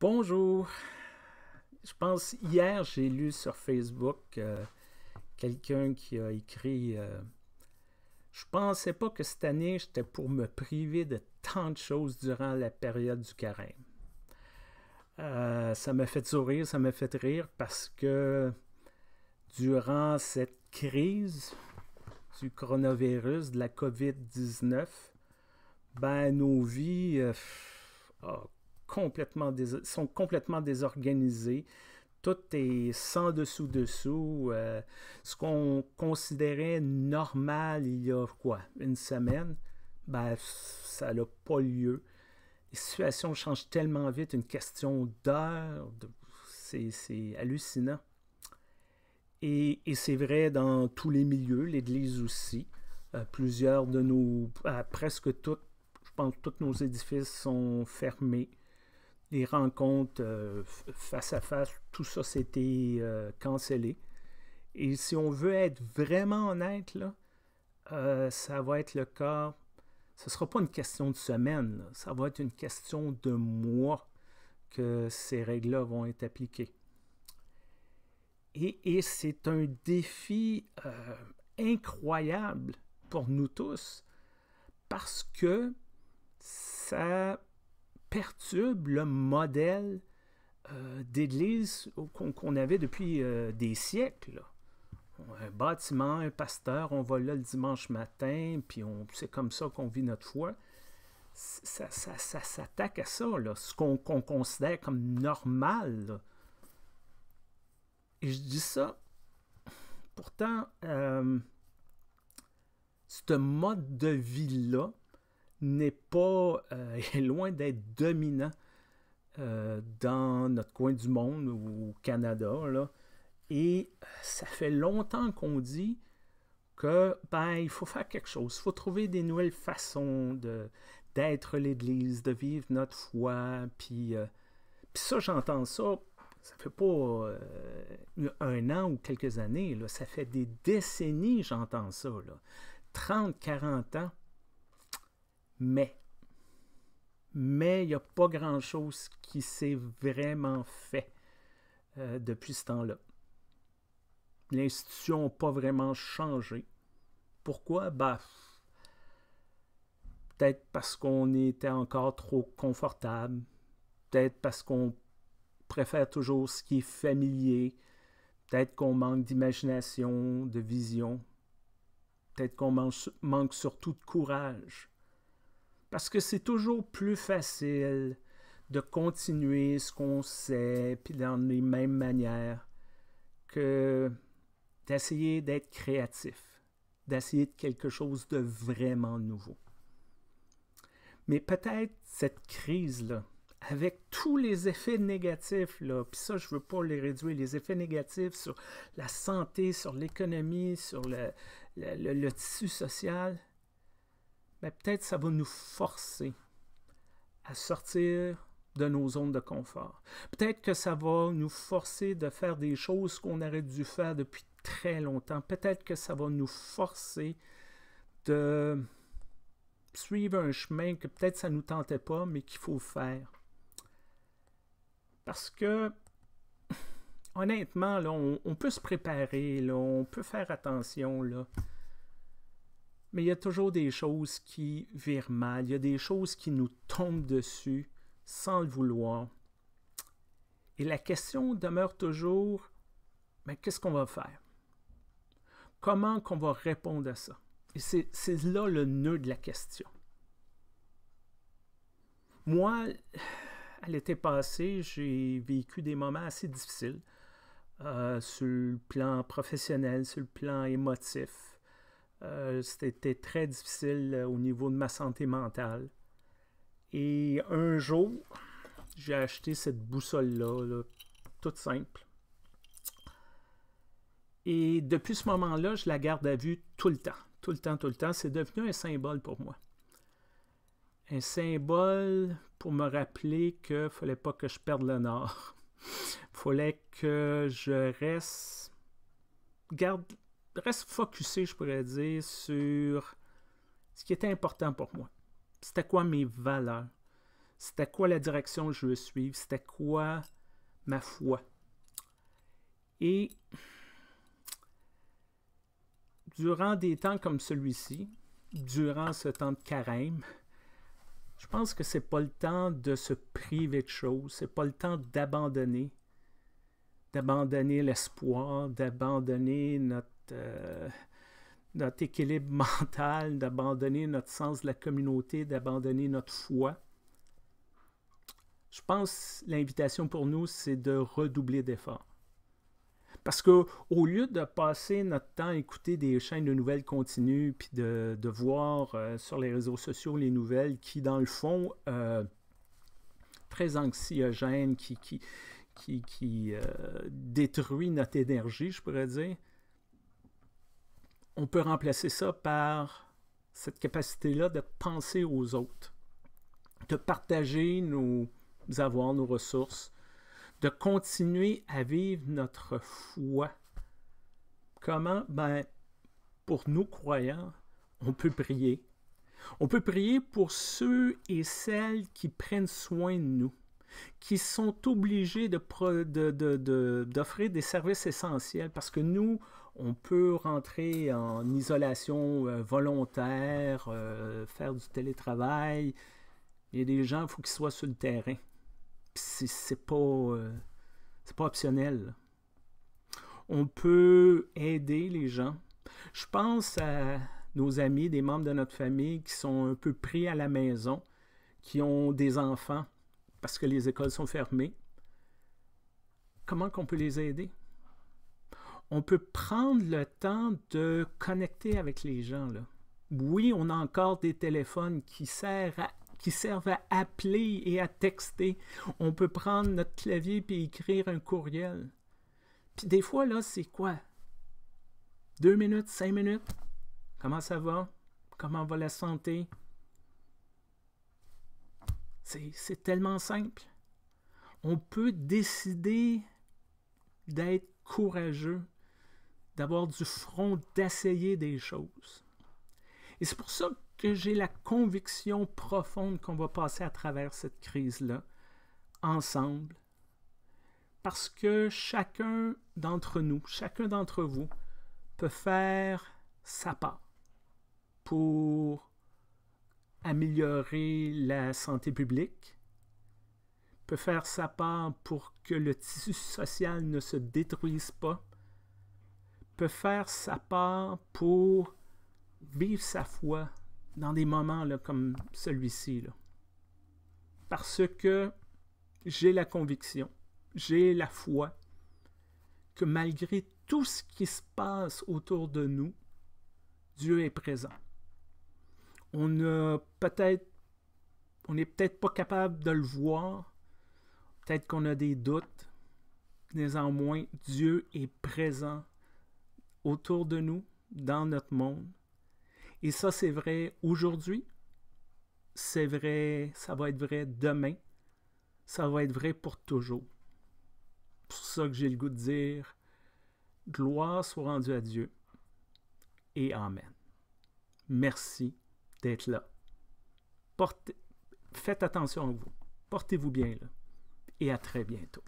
Bonjour. Je pense hier j'ai lu sur Facebook euh, quelqu'un qui a écrit Je euh, Je pensais pas que cette année j'étais pour me priver de tant de choses durant la période du carême. Euh, ça m'a fait sourire, ça m'a fait rire parce que durant cette crise du coronavirus, de la COVID-19, ben nos vies oh, complètement, sont complètement désorganisés. Tout est sans dessous-dessous. Euh, ce qu'on considérait normal il y a quoi, une semaine, ben, ça n'a pas lieu. Les situations changent tellement vite, une question d'heure, c'est hallucinant. Et, et c'est vrai dans tous les milieux, l'Église aussi. Euh, plusieurs de nos, euh, presque toutes, je pense, tous nos édifices sont fermés les rencontres euh, face à face, tout ça s'était euh, cancellé. Et si on veut être vraiment honnête, là, euh, ça va être le cas. Ce ne sera pas une question de semaine, ça va être une question de mois que ces règles-là vont être appliquées. et c'est un défi incroyable pour nous tous parce que ça perturbe le modèle euh, d'église qu'on avait depuis euh, des siècles. Un bâtiment, un pasteur, on va là le dimanche matin, puis c'est comme ça qu'on vit notre foi. Ça, s'attaque à ça, là, ce qu'on considère comme normal. Et je dis ça, pourtant, euh, ce mode de vie-là, n'est pas euh, loin d'être dominant euh, dans notre coin du monde ou au Canada. Là. Et euh, ça fait longtemps qu'on dit que ben, il faut faire quelque chose, il faut trouver des nouvelles façons de, d'être l'Église, de vivre notre foi. Puis, puis ça, j'entends ça, ça fait pas un an ou quelques années, ça fait des décennies j'entends ça. Là. 30, 40 ans mais, mais il n'y a pas grand-chose qui s'est vraiment fait euh, depuis ce temps-là. L'institution n'a pas vraiment changé. Pourquoi? Bah, peut-être parce qu'on était encore trop confortable, peut-être parce qu'on préfère toujours ce qui est familier, peut-être qu'on manque d'imagination, de vision, peut-être qu'on manque surtout de courage. Parce que c'est toujours plus facile de continuer ce qu'on sait, puis dans les mêmes manières, que d'essayer d'être créatif, d'essayer de quelque chose de vraiment nouveau. Mais peut-être cette crise-là, avec tous les effets négatifs, là, puis ça, je ne veux pas les réduire, les effets négatifs sur la santé, sur l'économie, sur le tissu social, mais ben, peut-être ça va nous forcer à sortir de nos zones de confort. Peut-être que ça va nous forcer de faire des choses qu'on aurait dû faire depuis très longtemps. Peut-être que ça va nous forcer de suivre un chemin que peut-être ça ne nous tentait pas, mais qu'il faut faire. Parce que, honnêtement, on, peut se préparer, là, on peut faire attention, là. Mais il y a toujours des choses qui virent mal, il y a des choses qui nous tombent dessus sans le vouloir. Et la question demeure toujours, mais qu'est-ce qu'on va faire? Comment qu'on va répondre à ça? Et c'est là le nœud de la question. Moi, à l'été passé, j'ai vécu des moments assez difficiles euh, sur le plan professionnel, sur le plan émotif, euh, c'était très difficile euh, au niveau de ma santé mentale. Et un jour, j'ai acheté cette boussole-là, toute simple. Et depuis ce moment-là, je la garde à vue tout le temps, tout le temps, tout le temps. C'est devenu un symbole pour moi. Un symbole pour me rappeler qu'il ne fallait pas que je perde le nord. Il fallait que je reste, garde reste focusé, je pourrais dire, sur ce qui était important pour moi. C'était quoi mes valeurs? C'était quoi la direction que je veux suivre? C'était quoi ma foi? Et durant des temps comme celui-ci, durant ce temps de carême, je pense que c'est pas le temps de se priver de choses, c'est pas le temps d'abandonner, d'abandonner l'espoir, d'abandonner notre euh, équilibre mental, d'abandonner notre sens de la communauté, d'abandonner notre foi. Je pense l'invitation pour nous, c'est de redoubler d'efforts. Parce que au lieu de passer notre temps à écouter des chaînes de nouvelles continues, puis de, voir euh, sur les réseaux sociaux les nouvelles qui, dans le fond, euh, très anxiogènes, qui, qui, qui, détruit notre énergie, je pourrais dire, on peut remplacer ça par cette capacité-là de penser aux autres, de partager nos avoirs, nos ressources, de continuer à vivre notre foi. Comment Ben, pour nous croyants, on peut prier. On peut prier pour ceux et celles qui prennent soin de nous qui sont obligés d'offrir de, des services essentiels parce que nous, on peut rentrer en isolation euh, volontaire, euh, faire du télétravail. Il y a des gens, il faut qu'ils soient sur le terrain. C'est pas, euh, pas optionnel. On peut aider les gens. Je pense à nos amis, des membres de notre famille qui sont un peu pris à la maison, qui ont des enfants parce que les écoles sont fermées, comment qu'on peut les aider? On peut prendre le temps de connecter avec les gens. Là. Oui, on a encore des téléphones qui servent à appeler et à texter. On peut prendre notre clavier puis écrire un courriel. Puis des fois, là, c'est quoi? Deux minutes, cinq minutes? Comment ça va? Comment va la santé? C'est tellement simple. On peut décider d'être courageux, d'avoir du front, d'essayer des choses. Et c'est pour ça que j'ai la conviction profonde qu'on va passer à travers cette crise-là, ensemble, parce que chacun d'entre nous, chacun d'entre vous peut faire sa part pour améliorer la santé publique, peut faire sa part pour que le tissu social ne se détruise pas, peut faire sa part pour vivre sa foi dans des moments comme celui-ci. Parce que j'ai la conviction, j'ai la foi que malgré tout ce qui se passe autour de nous, Dieu est présent on n'est peut-être pas capable de le voir. Peut-être qu'on a des doutes. Néanmoins, Dieu est présent autour de nous, dans notre monde. Et ça, c'est vrai aujourd'hui. C'est vrai, ça va être vrai demain. Ça va être vrai pour toujours. C'est pour ça que j'ai le goût de dire, gloire soit rendue à Dieu. Et Amen. Merci d'être là. Portez, faites attention à vous. Portez-vous bien là. Et à très bientôt.